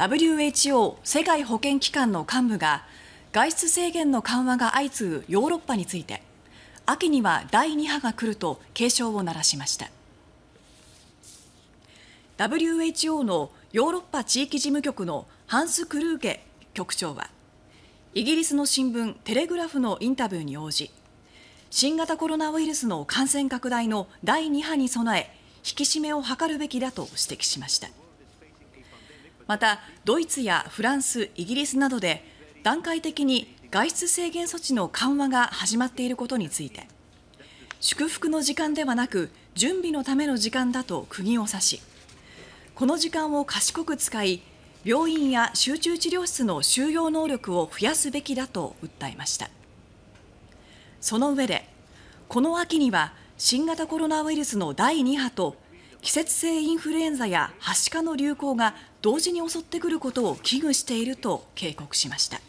WHO= 世界保健機関の幹部が外出制限の緩和が相次ぐヨーロッパについて秋には第2波が来ると警鐘を鳴らしました WHO のヨーロッパ地域事務局のハンス・クルーゲ局長はイギリスの新聞テレグラフのインタビューに応じ新型コロナウイルスの感染拡大の第2波に備え引き締めを図るべきだと指摘しました。またドイツやフランス、イギリスなどで段階的に外出制限措置の緩和が始まっていることについて祝福の時間ではなく準備のための時間だと釘を刺しこの時間を賢く使い病院や集中治療室の収容能力を増やすべきだと訴えましたその上でこの秋には新型コロナウイルスの第2波と季節性インフルエンザやはしかの流行が同時に襲ってくることを危惧していると警告しました。